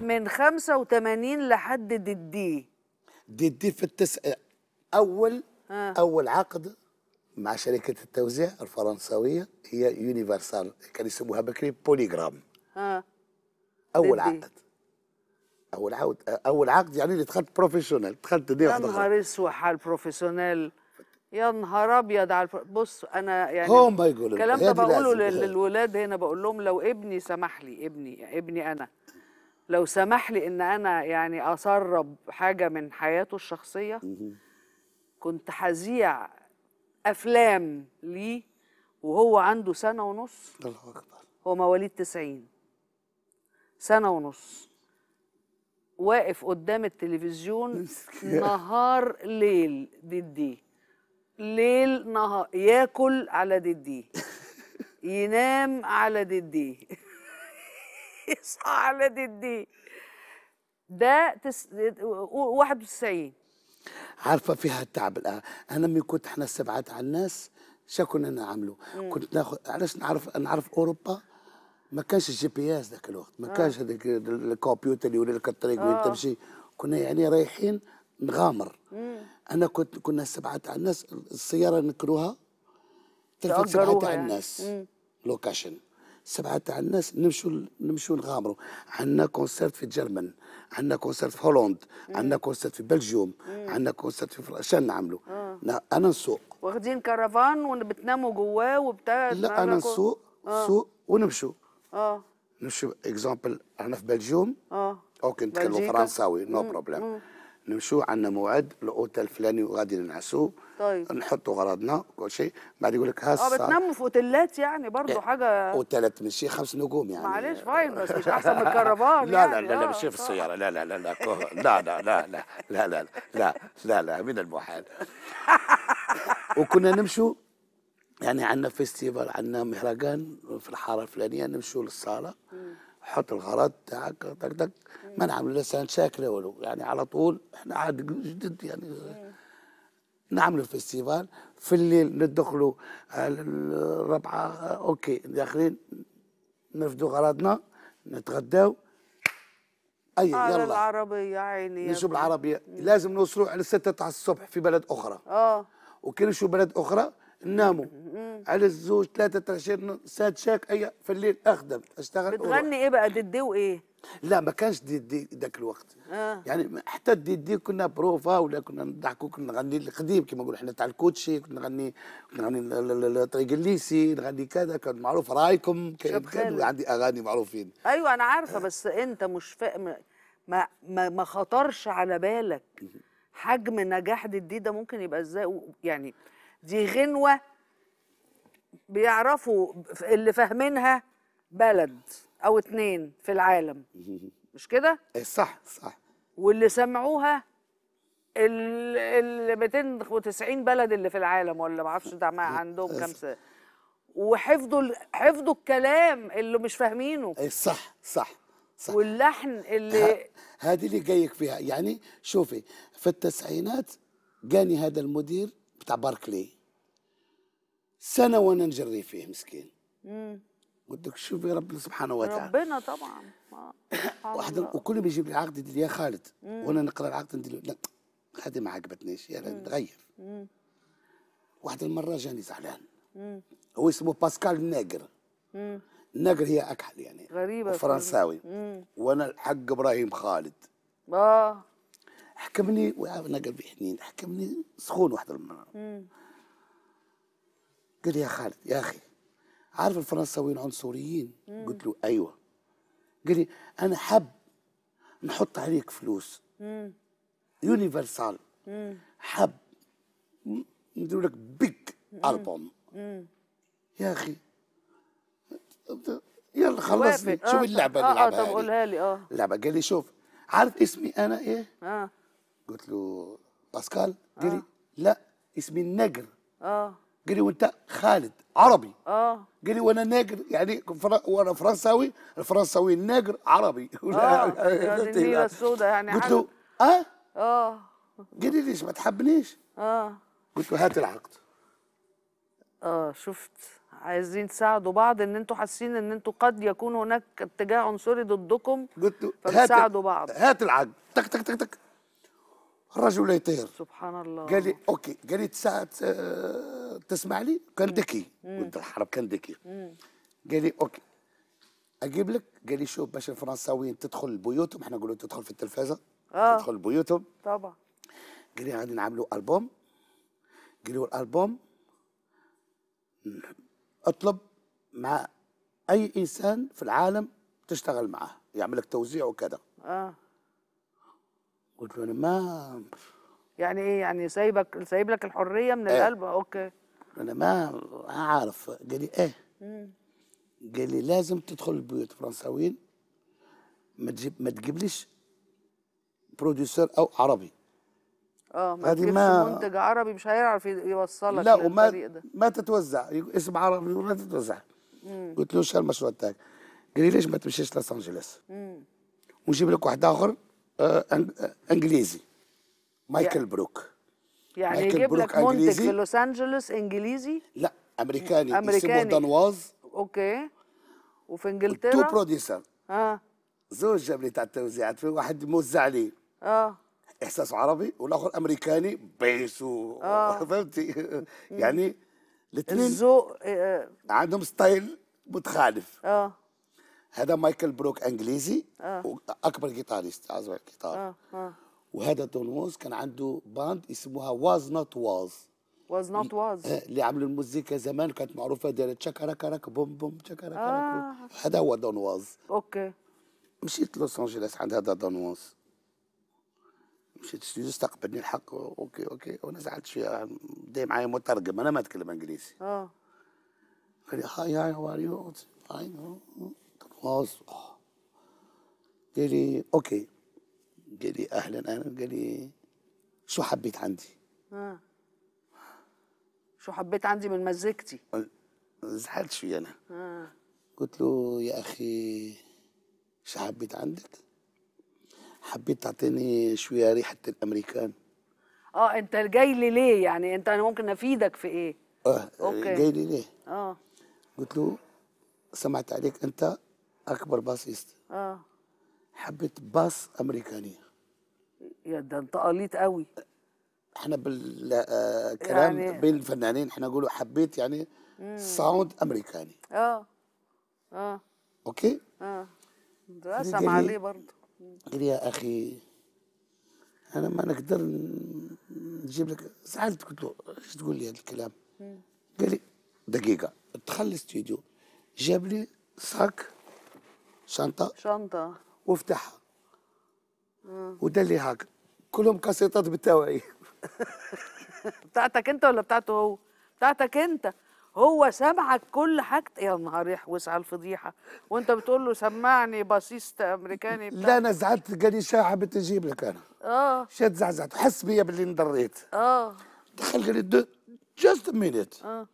من 85 لحد ددي ددي في التس اول ها. اول عقد مع شركه التوزيع الفرنساويه هي يونيفرسال كان يسموها بكري بوليغرام ها اول ددي. عقد اول عقد اول عقد يعني اللي دخلت بروفيشنال دخلت دي يا نهار اسوح على البروفيشنال يا نهار ابيض على الفر... بص انا يعني هما يقولوا الكلام ده بقوله للولاد هنا بقول لهم لو ابني سمح لي ابني ابني انا لو سمح لي ان انا يعني اسرب حاجه من حياته الشخصيه كنت هذيع افلام ليه وهو عنده سنه ونص الله اكبر هو مواليد 90 سنه ونص واقف قدام التلفزيون نهار ليل دديه ليل نهار ياكل على دديه ينام على دديه يصحى على دي ده تس... 91 عارفه فيها التعب الان انا مي كنت احنا سبعات على الناس شكون انا نعملوا؟ كنت ناخذ علاش نعرف نعرف اوروبا ما كانش الجي بي اس ذاك الوقت ما آه. كانش هذاك الكمبيوتر اللي يوري لك الطريق وين آه. تمشي كنا يعني رايحين نغامر انا كنت كنا سبعه تاع الناس السياره نكروها تلفت سبعه تاع يعني. الناس لوكاشن سبعه تاع الناس نمشوا نمشوا نغامروا عندنا كونسيرت في جيرمان عندنا كونسيرت في هولند عندنا كونسيرت في بلجيوم عندنا كونسيرت في فرنسا شنو نعملوا آه. انا نسوق واخدين كرفان وبتناموا جواه وبتاع لا انا نسوق آه. ونمشوا اه نمشوا اكزامبل احنا في بلجيوم اه اوكي نتكلموا فرنساوي نو بروبليم نمشوا عندنا موعد الاوتيل الفلاني وغادي ننعسوا طيب نحطوا غرضنا كل شيء بعد يقول لك ها اه بتناموا في اوتيلات يعني برضه حاجه اوتيلات ماشي خمس نجوم يعني معلش فاين بس مش احسن من الكرفان لا, يعني. لا لا لا مش في السياره لا لا لا لا لا لا لا لا لا لا لا لا لا من المحال وكنا نمشوا يعني عندنا فيستيفال عندنا مهرجان في الحاره الفلانيه نمشوا للصاله حط الغرض تاعك دك دك ما نعمل لسان شاكله والو يعني على طول احنا عاد جدد يعني نعمل فيستيفال في الليل ندخلوا آه، الربعه آه، اوكي داخلين نفدوا غراضنا نتغداو اي يلا العربيه عيني نشوف العربيه لازم نوصلوا على 6 تاع الصبح في بلد اخرى اه وكي نشوف بلد اخرى ناموا على الزوج ثلاثة تراشير ساد شاك أي في الليل أخدم أشتغل بتغني إيه بقى ديدي وإيه؟ لا ما كانش ديدي ذاك الوقت آه. يعني حتى ديدي كنا بروفا ولا كنا نضحكوا كنا نغني القديم كما نقولوا احنا تاع الكوتشي كنا نغني كنا نغني طريق الليسي نغني كذا كان معروف رايكم كان عندي أغاني معروفين أيوه أنا عارفة آه. بس أنت مش فاهم ما ما ما خطرش على بالك حجم نجاح ديدي ده ممكن يبقى ازاي يعني دي غنوه بيعرفوا اللي فاهمينها بلد او اتنين في العالم مش كده؟ إيه، صح صح واللي سمعوها ال 290 بلد اللي في العالم ولا ما اعرفش عندهم كام سنه وحفظوا حفظوا الكلام اللي مش فاهمينه إيه، صح صح صح واللحن اللي هذه اللي جايك فيها يعني شوفي في التسعينات جاني هذا المدير بتاع باركلي سنه وانا نجري فيه مسكين قلت لك شوفي ربنا سبحانه وتعالى ربنا طبعا واحد وكل ما يجيب لي عقد يدير يا خالد وانا نقرا العقد ندير لا هذه ما عجبتنيش يا نتغير واحد المره جاني زعلان هو اسمه باسكال ناجر ناجر هي اكحل يعني غريبه فرنساوي وانا الحق ابراهيم خالد اه حكمني ناجر بحنين حكمني سخون واحد المره مم. قال لي يا خالد يا اخي عارف الفرنساويين عنصريين مم. قلت له ايوه قال لي انا حب نحط عليك فلوس يونيفرسال حب ندير لك بيج البوم يا اخي يلا خلصني شوف آه، اللعبه اللي اه آه قولها لي اه اللعبه قال لي شوف عارف اسمي انا ايه؟ اه قلت له باسكال قال لي آه. لا اسمي النجر اه جري وانت خالد عربي اه جري وانا ناجر يعني فر... وانا فرنساوي الفرنساوي الناجر عربي اه النيله السوداء يعني قلت له اه اه جري ليش ما تحبنيش اه قلت له هات العقد اه شفت عايزين تساعدوا بعض ان انتوا حاسين ان انتوا قد يكون هناك اتجاه عنصري ضدكم قلت له هات بعض هات العقد تك تك تك تك الرجل يطير سبحان الله قال لي اوكي قال لي ساعة تسمع لي كان ذكي ولد الحرب كان ذكي قال لي اوكي اجيب لك قال لي شوف باش الفرنساويين تدخل بيوتهم احنا نقولوا تدخل في التلفازه آه. تدخل بيوتهم طبعا قال لي غادي نعملوا البوم قال لي الالبوم اطلب مع اي انسان في العالم تشتغل معاه يعمل لك توزيع وكذا اه قلت له انا ما يعني ايه يعني سايبك سايب لك الحريه من إيه. القلب إيه. اوكي انا ما اعرف قال لي ايه قال لي لازم تدخل البيوت فرنساويين ما تجيب ما تجيبليش بروديوسر او عربي اه ما تجيبش ما... منتج عربي مش هيعرف يوصلك لا وما ده. ما تتوزع اسم عربي وما تتوزع مم. قلت له شو المشروع تاعك قال لي ليش ما تمشيش لوس انجلوس ونجيب لك واحد اخر آه، آه، انجليزي مايكل بروك يعني يجيب لك منتج في لوس انجلوس انجليزي لا امريكاني امريكاني اسمه دانواز اوكي وفي انجلترا تو بروديوسر اه زوج تاع التوزيعات في واحد موزع لي اه احساس عربي والاخر امريكاني بيس و... آه. فهمتي يعني الاثنين الذوق آه، عندهم ستايل متخالف اه هذا مايكل بروك انجليزي آه. اكبر جيتاريست اعزف على الجيتار آه. آه. وهذا دون ووز كان عنده باند اسمها واز نوت واز واز نوت واز اللي عملوا المزيكا زمان كانت معروفه ديال تشكركرك بوم بوم تشكركرك آه. هذا هو دون واز اوكي مشيت لوس انجلوس عند هذا دون واز مشيت الاستوديو استقبلني الحق اوكي اوكي وانا زعلت شويه بدا معايا مترجم انا ما اتكلم انجليزي اه قال لي هاي هاي هاو ار يو فاين مصر قال لي اوكي قال لي اهلا اهلا قال لي شو حبيت عندي؟ آه. شو حبيت عندي من مزيكتي؟ زعلت شوي انا آه. قلت له يا اخي شو حبيت عندك؟ حبيت تعطيني شويه ريحه الامريكان اه انت جاي لي ليه يعني انت انا ممكن افيدك في ايه؟ اه أوكي. جاي لي ليه؟ اه قلت له سمعت عليك انت اكبر باسيست اه حبت باص امريكانيه يا ده انت قليت قوي احنا بالكلام آه، يعني... بين الفنانين احنا نقولوا حبيت يعني ساوند امريكاني اه اه اوكي اه رسم يعني عليه برضه قال يا اخي انا ما نقدر نجيب لك سالت قلت له ايش تقول لي هذا الكلام؟ قال لي دقيقه دخل الاستوديو جاب لي ساك شنطه شنطه وافتحها ودلي هاك كلهم كاسيتات بالتوعيه بتاعتك انت ولا بتاعته هو؟ بتاعتك انت هو سامعك كل حاجة يا نهار يحوس على الفضيحة وانت بتقول له سمعني باسيست امريكاني لا انا زعلت قال شاحة حبيت اجيب لك انا اه شاد زعزعت حس بيا باللي انضريت اه دخل قال لي جاست مينيت اه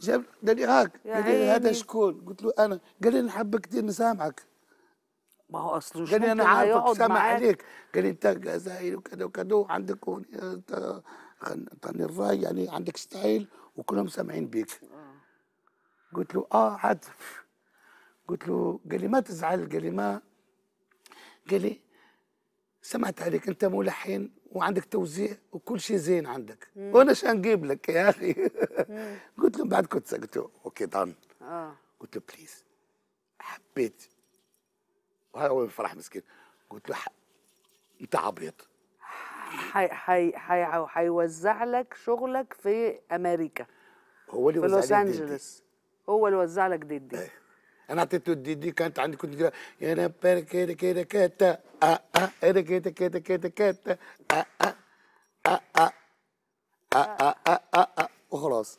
جاب قال لي هاك قال لي هذا شكون قلت له انا قال لي نحب كثير نسامحك ما هو اصله قال لي انا عارفك سامع عليك قال لي انت زاير وكذا وكذا عندك غني الراي يعني عندك ستايل وكلهم سامعين بيك قلت له اه عاد قلت له قال لي ما تزعل قال لي ما قال لي سمعت عليك انت ملحن وعندك توزيع وكل شيء زين عندك وانا شو نجيب لك يا اخي قلت له بعد كنت قلت له اوكي دان آه. قلت له بليز حبيت وهذا هو الفرح مسكين قلت له انت عبيط حي حي حيوزع لك شغلك في امريكا هو اللي في لوس انجلوس هو اللي وزع لك ديدي دي. إيه. انا عطيت دي دي كانت عندي كنت نقرا يا ربي كيدا كيدا كاتا اه اه كيدا كيدا كيدا كاتا اه اه اه اه اه اه اه وخلاص